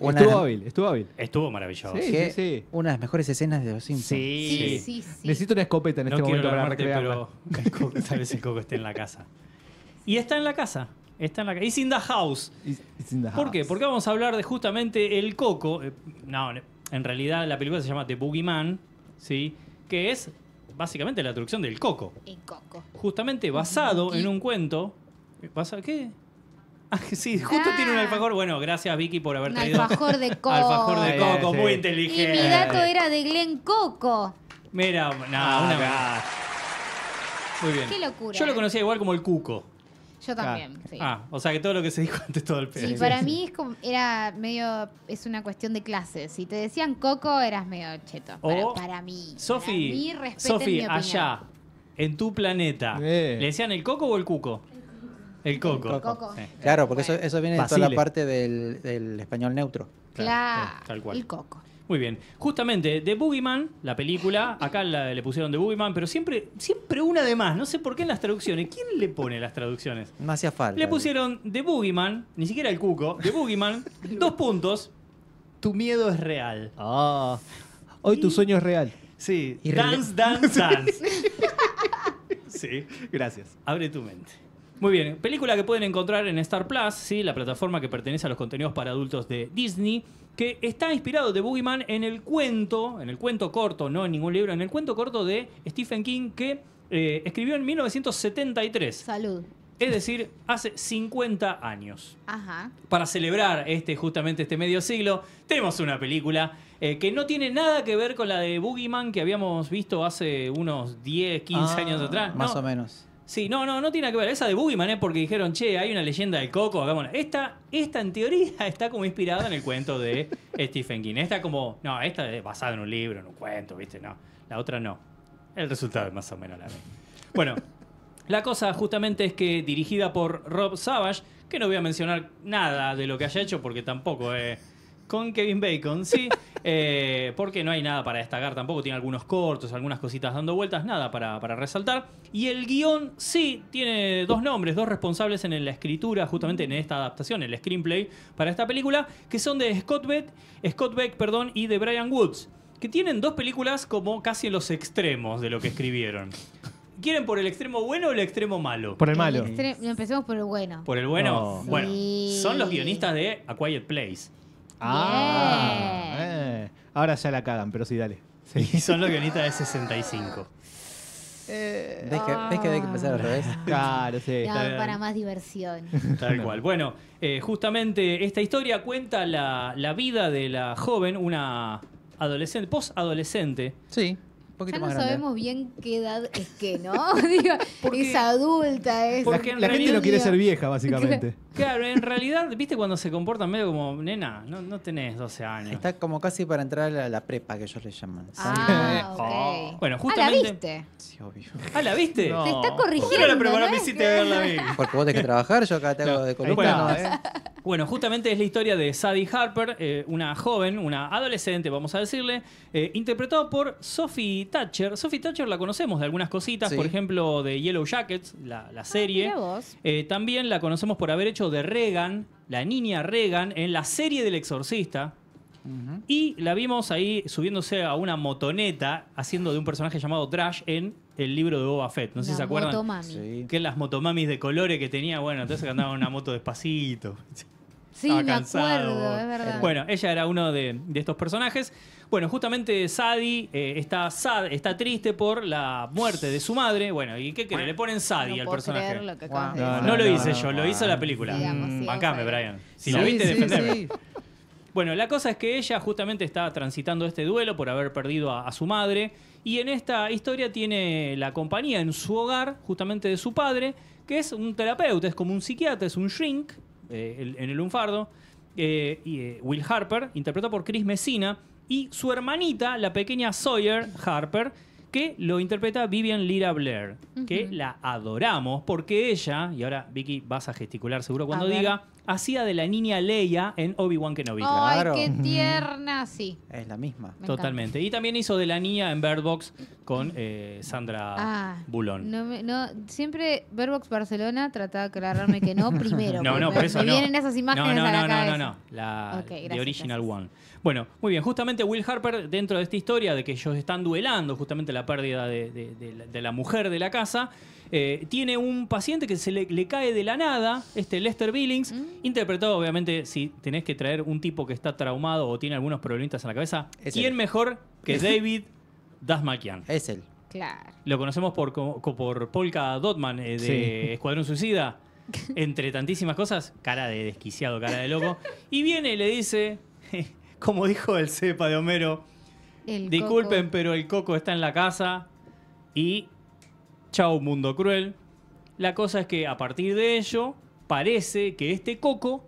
estuvo hábil, estuvo hábil. Estuvo maravilloso. Sí, sí, Una de las mejores escenas de los Simpsons. Sí, sí, sí. Necesito una escopeta en este momento para Pero tal vez el coco esté en la casa. Y está en la casa. Está en la casa. in the house. It's ¿Por qué? Porque vamos a hablar de justamente el coco. Eh, no, en realidad la película se llama The Boogeyman, ¿sí? Que es básicamente la traducción del coco. El coco. Justamente basado en un cuento. pasa ¿Qué? Ah, sí, justo tiene un ah. alfajor. Bueno, gracias Vicky por haber un Alfajor de coco. Alfajor de coco, muy inteligente. Y mi dato era de Glen Coco. Mira, nada, una vez ah, Muy bien. Qué locura. Yo lo eh. conocía igual como el cuco. Yo también, sí. Ah, o sea que todo lo que se dijo antes todo el pedo. Sí, para mí es como, era medio, es una cuestión de clases. Si te decían coco, eras medio cheto. Pero para, para, mí. Sofi, Sofi, allá, en tu planeta, ¿le decían el coco o el cuco? El coco. Claro, porque eso, viene de toda la parte del, español neutro. Claro. Eh, tal cual. El coco. Muy bien. Justamente, de Boogeyman, la película, acá le pusieron de Boogeyman, pero siempre, siempre una de más. No sé por qué en las traducciones. ¿Quién le pone las traducciones? No hacía falta. Le pusieron de Boogeyman, ni siquiera el cuco, de Boogeyman, dos puntos. Tu miedo es real. Ah. hoy tu sueño es real. Sí. dance, dance, dance. sí, gracias. Abre tu mente. Muy bien, película que pueden encontrar en Star Plus, ¿sí? la plataforma que pertenece a los contenidos para adultos de Disney, que está inspirado de Boogeyman en el cuento, en el cuento corto, no en ningún libro, en el cuento corto de Stephen King que eh, escribió en 1973. Salud. Es decir, hace 50 años. Ajá. Para celebrar este, justamente este medio siglo, tenemos una película eh, que no tiene nada que ver con la de Boogeyman que habíamos visto hace unos 10, 15 ah, años atrás. Más o menos. Sí, no, no, no tiene que ver. Esa de Boogeyman es porque dijeron, che, hay una leyenda del coco, hagámosla. Esta, esta en teoría está como inspirada en el cuento de Stephen King. Esta como, no, esta es basada en un libro, en un cuento, ¿viste? No, la otra no. El resultado es más o menos la misma. Bueno, la cosa justamente es que dirigida por Rob Savage, que no voy a mencionar nada de lo que haya hecho porque tampoco es con Kevin Bacon, sí, eh, porque no hay nada para destacar tampoco, tiene algunos cortos, algunas cositas dando vueltas, nada para, resaltar. Y el guión, sí, tiene dos nombres, dos responsables en la escritura, justamente en esta adaptación, el screenplay para esta película, que son de Scott Beck, Scott Beck perdón, y de Brian Woods, que tienen dos películas como casi en los extremos de lo que escribieron. ¿Quieren por el extremo bueno o el extremo malo? Por el malo. empecemos por el bueno. ¿Por el bueno? Bueno, son los guionistas de A Quiet Place. Ah, eh, Ahora ya la cagan, pero sí, dale. Sí. Y son los guionistas de 65. Eh, ¿Ves, que, ves que hay que empezar al revés? Claro, sí. para más diversión. Tal cual. Bueno, eh, justamente esta historia cuenta la, vida de la joven, una adolescente, post-adolescente. Sí, un poquito Ya no sabemos bien qué edad es que, ¿no? es adulta, es. La gente no quiere ser vieja, básicamente. Claro, en realidad, viste cuando se comportan medio como, nena, no, tenés 12 años. Está como casi para entrar a la, prepa, que ellos le llaman. Ah, oh. Bueno, ah, justamente. la viste? Sí, obvio. ¿Ah, la viste? está corrigiendo. ¿Por qué no la preparás? Me verla bien. Porque vos tenés que trabajar, yo acá te hago de columna, eh. bueno, justamente es la historia de Sadie Harper, eh, una joven, una adolescente, vamos a decirle, eh, interpretada por Sophie Thatcher. Sophie Thatcher la conocemos de algunas cositas, por ejemplo, de Yellow Jackets, la, ah, serie. también la conocemos por haber hecho de Regan, la niña Regan, en la serie del exorcista. Y la vimos ahí subiéndose a una motoneta, haciendo de un personaje llamado Trash en el libro de Boba Fett. No sé si se acuerdan. Que las motomamis de colores que tenía, bueno, entonces andaba en una moto despacito. Sí, acuerdo, es verdad. Bueno, ella era uno de, estos personajes. Bueno, justamente Sadie eh, está sad, está triste por la muerte de su madre. Bueno, ¿y qué quiere? Le ponen Sadie al personaje. No, lo hice yo, lo hizo la película. Brian. Si la viste, Bueno, la cosa es que ella justamente está transitando este duelo por haber perdido a su madre. Y en esta historia tiene la compañía en su hogar, justamente de su padre, que es un terapeuta, es como un psiquiatra, es un shrink, eh, en el lunfardo. Eh, y, eh, Will Harper, interpretado por Chris Messina, y su hermanita, la pequeña Sawyer Harper, que lo interpreta Vivian Lira Blair, que la adoramos porque ella, y ahora Vicky vas a gesticular seguro cuando diga, hacía de la niña Leia en Obi-Wan Kenobi. Ay, Claro. qué tierna, sí. Es la misma. Totalmente. Y también hizo de la niña en Bird con eh, Sandra ah, Bulón. No, siempre Birdbox Barcelona trataba de aclararme que no primero. No, no, por eso vienen esas imágenes no, no, a no, no, no, no. La original one. Bueno, muy bien. Justamente Will Harper, dentro de esta historia de que ellos están duelando justamente la pérdida de, la- mujer de la casa, eh, tiene un paciente que se le, le cae de la nada, este Lester Billings, mm. Interpretado, obviamente, si tenés que traer un tipo que está traumado o tiene algunos problemitas en la cabeza, ¿quién mejor que David Dasmakian? Es él. Claro. Lo conocemos por, por Polka Dotman eh, de Escuadrón Suicida. Entre tantísimas cosas, cara de desquiciado, cara de loco. Y viene y le dice, como dijo el cepa de Homero, disculpen, pero el coco está en la casa y chau, mundo cruel. La cosa es que a partir de ello parece que este coco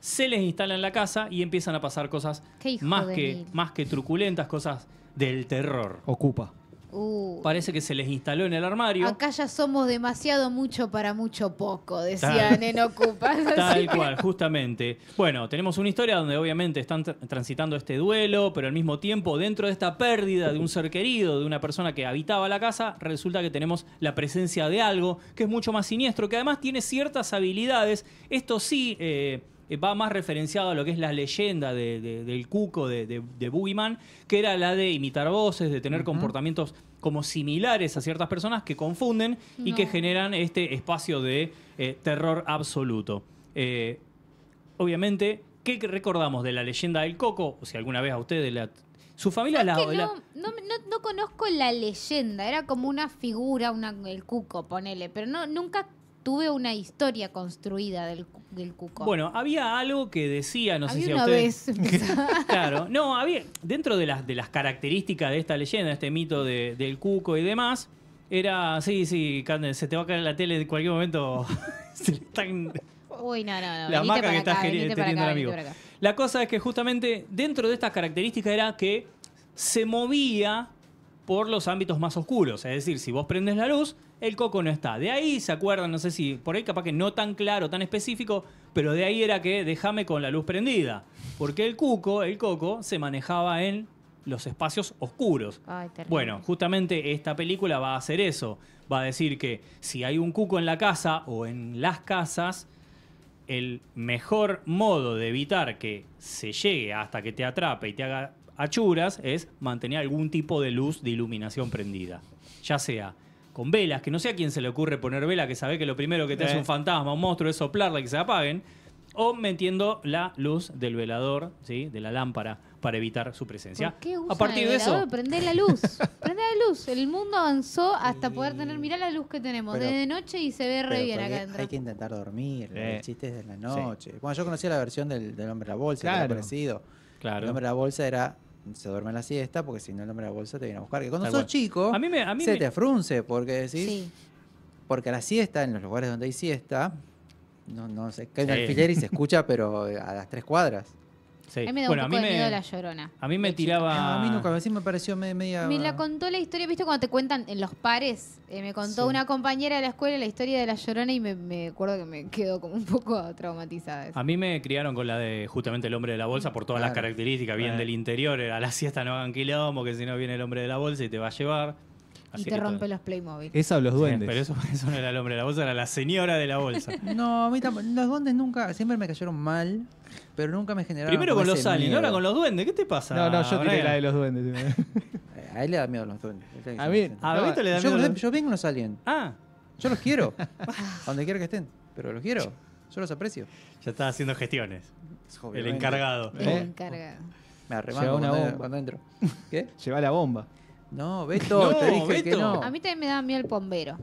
se les instala en la casa y empiezan a pasar cosas más que, más que truculentas, cosas del terror. Ocupa. Uh. Parece que se les instaló en el armario. Acá ya somos demasiado mucho para mucho poco, decían en Ocupas. Tal cual, justamente. Bueno, tenemos una historia donde obviamente están transitando este duelo, pero al mismo tiempo, dentro de esta pérdida de un ser querido, de una persona que habitaba la casa, resulta que tenemos la presencia de algo que es mucho más siniestro, que además tiene ciertas habilidades. Esto sí. Eh, eh, va más referenciado a lo que es la leyenda de, del cuco de, de, Boogeyman, que era la de imitar voces, de tener comportamientos como similares a ciertas personas que confunden y que generan este espacio de eh, terror absoluto. Eh, obviamente, ¿qué recordamos de la leyenda del coco? O si alguna vez a ustedes la su familia la, no, No, conozco la leyenda, era como una figura, el cuco, ponele, pero no, nunca tuve una historia construida del, cuco. Bueno, había algo que decía, no sé si a ustedes... vez. claro, no, había dentro de las de las características de esta leyenda, este mito del cuco y demás, era sí, sí, se te va a caer la tele en cualquier momento. están Uy, no, no, La marca que estás teniendo el amigo. La cosa es que justamente dentro de estas características era que se movía por los ámbitos más oscuros. Es decir, si vos prendes la luz, el coco no está. De ahí se acuerdan, no sé si, por ahí capaz que no tan claro, tan específico, pero de ahí era que déjame con la luz prendida. Porque el cuco, el coco, se manejaba en los espacios oscuros. bueno, justamente esta película va a hacer eso. Va a decir que si hay un cuco en la casa o en las casas, el mejor modo de evitar que se llegue hasta que te atrape y te haga achuras es mantener algún tipo de luz de iluminación prendida. Ya sea con velas, que no sé a quién se le ocurre poner vela, que sabe que lo primero que te hace eh. un fantasma, un monstruo, es soplarla y que se apaguen, o metiendo la luz del velador, ¿sí? de la lámpara, para evitar su presencia. qué a partir de eso. Prende la luz. prende la luz. El mundo avanzó hasta poder tener. Mirá la luz que tenemos. desde noche y se ve re bien acá Hay que intentar dormir. El eh. chiste de la noche. Bueno, yo conocía la versión del, hombre de la bolsa, que parecido. Claro. El hombre de la bolsa era se duerme en la siesta porque si no el hombre de la bolsa te viene a buscar. Que cuando sos chico, a mí me, a mí se te frunce porque decís. Porque a la siesta, en los lugares donde hay siesta, no, no se cae un alfiler y se escucha, pero a las tres cuadras. Sí. A mí me da un poco de la llorona. A mí me tiraba. a mí nunca, me pareció media. Me la contó la historia, ¿viste? Cuando te cuentan en los pares, eh, me contó una compañera de la escuela la historia de la llorona y me, acuerdo que me quedo como un poco traumatizada. A mí me criaron con la de justamente el hombre de la bolsa por todas las características, bien del interior, era la siesta no hagan quilombo, que si no viene el hombre de la bolsa y te va a llevar y te rompe los Playmobil. Esa los duendes. pero eso, no era el hombre de la bolsa, era la señora de la bolsa. no, a mí los duendes nunca, siempre me cayeron mal, pero nunca me generaron. Primero con los aliens, ahora con los duendes. ¿Qué te pasa? No, no, yo tiré la de los duendes. a él le da miedo a los duendes. A mí, a mí te le da miedo. Yo vengo los aliens. Ah. Yo los quiero. a donde quiera que estén. Pero los quiero. Yo los aprecio. Ya está haciendo gestiones. El encargado. El ¿Eh? encargado. Me arremango cuando, cuando entro. ¿Qué? Lleva la bomba. No, Beto, te dije que no. A mí también me da miedo el bombero.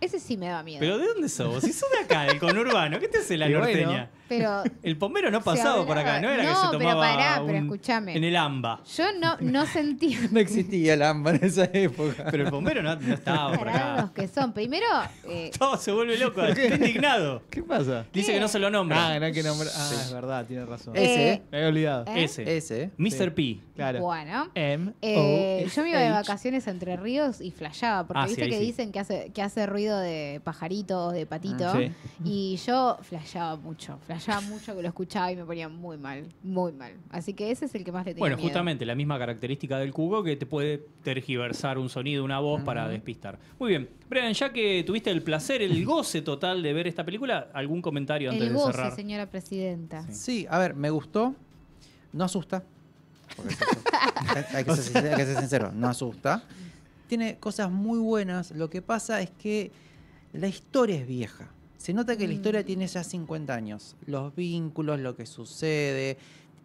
Ese sí me da miedo. ¿Pero de dónde sos? Si sos de acá, del conurbano, ¿qué te hace la norteña? Pero. El pomero no pasaba por acá, no era que se tomaba. Pero pará, pero escúchame. En el AMBA. Yo no, no sentía. no existía el AMBA en esa época. Pero el pomero no, estaba por acá. los que son. Primero. Eh, Todo se vuelve loco, está indignado. ¿Qué pasa? Dice que no se lo nombra. Ah, no hay que nombrar. Ah, es verdad, tiene razón. Eh, Ese. Eh, me había olvidado. Ese. Ese. Mr. P. Claro. Bueno. M. yo me iba de vacaciones Entre Ríos y flashaba, porque ah, viste que dicen que hace, que hace ruido de pajaritos, de patitos. Ah, y yo flashaba mucho. Ya mucho que lo escuchaba y me ponía muy mal, muy mal. Así que ese es el que más le Bueno, justamente la misma característica del cubo que te puede tergiversar un sonido, una voz para despistar. Muy bien, Brian, ya que tuviste el placer, el goce total de ver esta película, ¿algún comentario antes el goce, señora presidenta. Sí. a ver, me gustó, no asusta. hay que ser sincero, no asusta. Tiene cosas muy buenas, lo que pasa es que la historia es vieja. Se nota que la historia mm. tiene ya 50 años. Los vínculos, lo que sucede,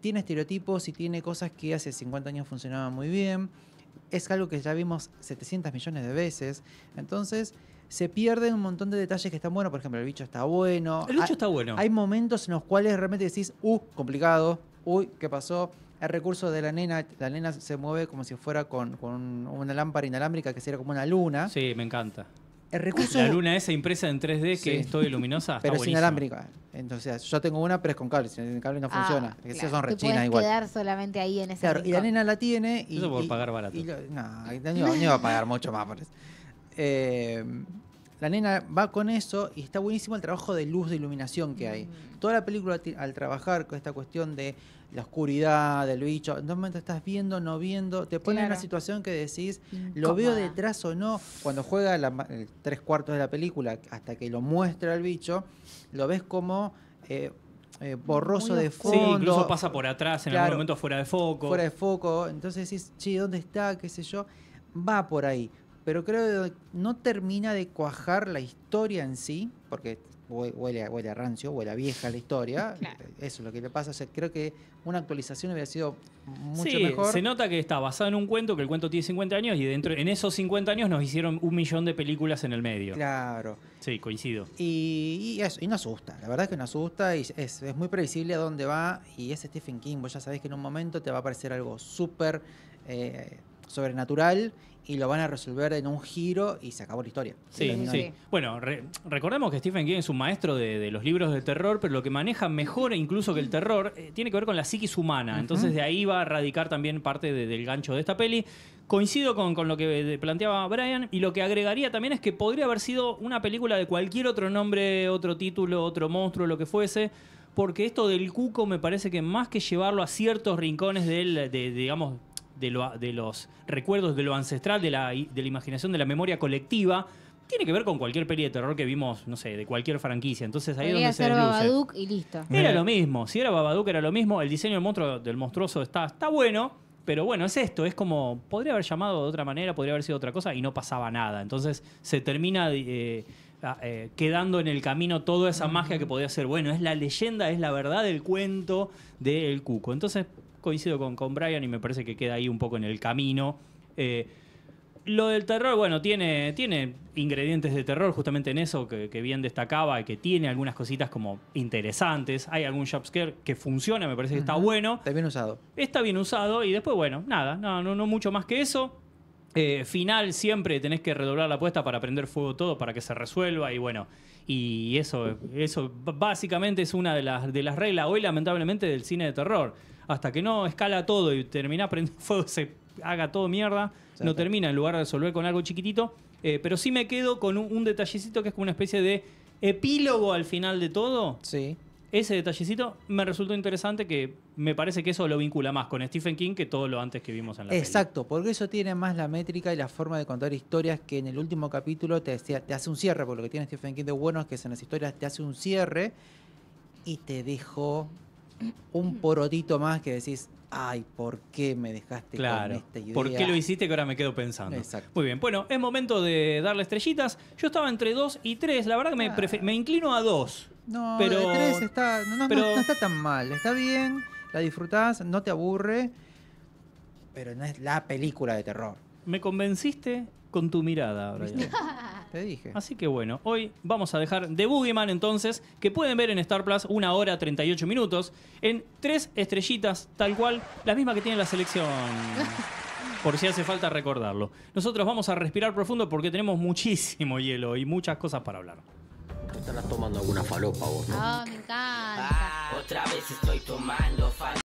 tiene estereotipos y tiene cosas que hace 50 años funcionaban muy bien. Es algo que ya vimos 700 millones de veces. Entonces, se pierden un montón de detalles que están buenos. Por ejemplo, el bicho está bueno. El bicho está bueno. Hay momentos en los cuales realmente decís, uh, complicado, uy, ¿qué pasó? El recurso de la nena, la nena se mueve como si fuera con, una lámpara inalámbrica que sería como una luna. Sí, me encanta la luna esa impresa en 3D que estoy es todo luminosa. Pero es alámbrica Entonces, yo tengo una, pero es con cable. sin cable no ah, funciona. que Esas son rechinas igual. quedar solamente ahí en ese Claro, y la nena la tiene. Y, Eso por pagar barato. No, no, iba va a pagar mucho más por eso. Eh, la nena va con eso y está buenísimo el trabajo de luz, de iluminación que hay. Mm. Toda la película al trabajar con esta cuestión de la oscuridad, del bicho, en dos momentos estás viendo, no viendo, te pone en una situación que decís, lo veo detrás o no, cuando juega el tres cuartos de la película hasta que lo muestra el bicho, lo ves como... Eh, eh, borroso de fondo. Sí, incluso pasa por atrás en algún momento fuera de foco. Fuera de foco. Entonces decís, sí, ¿dónde está? ¿Qué sé yo? Va por ahí pero creo que no termina de cuajar la historia en sí, porque huele, huele a rancio, huele a vieja la historia. Eso es lo que le pasa. creo que una actualización hubiera sido mucho mejor. Se nota que está basada en un cuento, que el cuento tiene 50 años y dentro en esos 50 años nos hicieron un millón de películas en el medio. Claro. Sí, coincido. Y, eso, y no asusta. La verdad es que nos asusta y es, es muy previsible a dónde va. Y es Stephen King. Vos ya sabés que en un momento te va a aparecer algo súper. Eh, sobrenatural y lo van a resolver en un giro y se acabó la historia. Sí, sí. Bueno, recordemos que Stephen King es un maestro de, los libros de terror, pero lo que maneja mejor incluso que el terror eh, tiene que ver con la psiquis humana. Entonces de ahí va a radicar también parte del gancho de esta peli. Coincido con, lo que eh, planteaba Brian y lo que agregaría también es que podría haber sido una película de cualquier otro nombre, otro título, otro monstruo, lo que fuese. Porque esto del cuco me parece que más que llevarlo a ciertos rincones del, de, digamos, de, los recuerdos, de lo ancestral, de la, de la imaginación, de la memoria colectiva, tiene que ver con cualquier peli de terror que vimos, no sé, de cualquier franquicia. Entonces ahí es donde se y listo. Era lo mismo. Si era Babadook era lo mismo. El diseño del monstruo del monstruoso está, está bueno, pero bueno, es esto. Es como podría haber llamado de otra manera, podría haber sido otra cosa y no pasaba nada. Entonces se termina eh, eh, quedando en el camino toda esa magia que podía ser. Bueno, es la leyenda, es la verdad del cuento del cuco. Entonces coincido con, con Brian y me parece que queda ahí un poco en el camino. Eh, lo del terror, bueno, tiene, tiene ingredientes de terror, justamente en eso que, bien destacaba y que tiene algunas cositas como interesantes. Hay algún jumpscare que funciona, me parece que está bueno. Está bien usado. Está bien usado y después, bueno, nada, no, no mucho más que eso. Eh, final siempre tenés que redoblar la apuesta para prender fuego todo, para que se resuelva y bueno, y eso, eso básicamente es una de las, de las reglas hoy lamentablemente del cine de terror. Hasta que no escala todo y termina prendiendo fuego, se haga todo mierda, no termina en lugar de resolver con algo chiquitito. Eh, pero sí me quedo con un, un, detallecito que es como una especie de epílogo al final de todo. Sí ese detallecito me resultó interesante que me parece que eso lo vincula más con Stephen King que todo lo antes que vimos en la Exacto, porque eso tiene más la métrica y la forma de contar historias que en el último capítulo te, te hace un cierre, porque lo que tiene Stephen King de bueno es que en las historias te hace un cierre y te dejó un mm. porotito más que decís, ay, ¿por qué me dejaste claro, con esta ¿Por qué lo hiciste que ahora me quedo pensando? Exacto. Muy bien, bueno, es momento de darle estrellitas. Yo estaba entre dos y tres, la verdad que me, ah. me inclino a dos. No, pero, no, no, está tan mal. Está bien, la disfrutás, no te aburre, pero no es la película de terror. Me convenciste con tu mirada, Te dije. Así que bueno, hoy vamos a dejar The Boogeyman entonces, que pueden ver en Star Plus una hora 38 minutos, en tres estrellitas, tal cual, las mismas que tiene la selección. por si hace falta recordarlo. Nosotros vamos a respirar profundo porque tenemos muchísimo hielo y muchas cosas para hablar estarás tomando alguna falopa vos, ¿no? Ah, me encanta. Ah, otra vez estoy tomando falopa.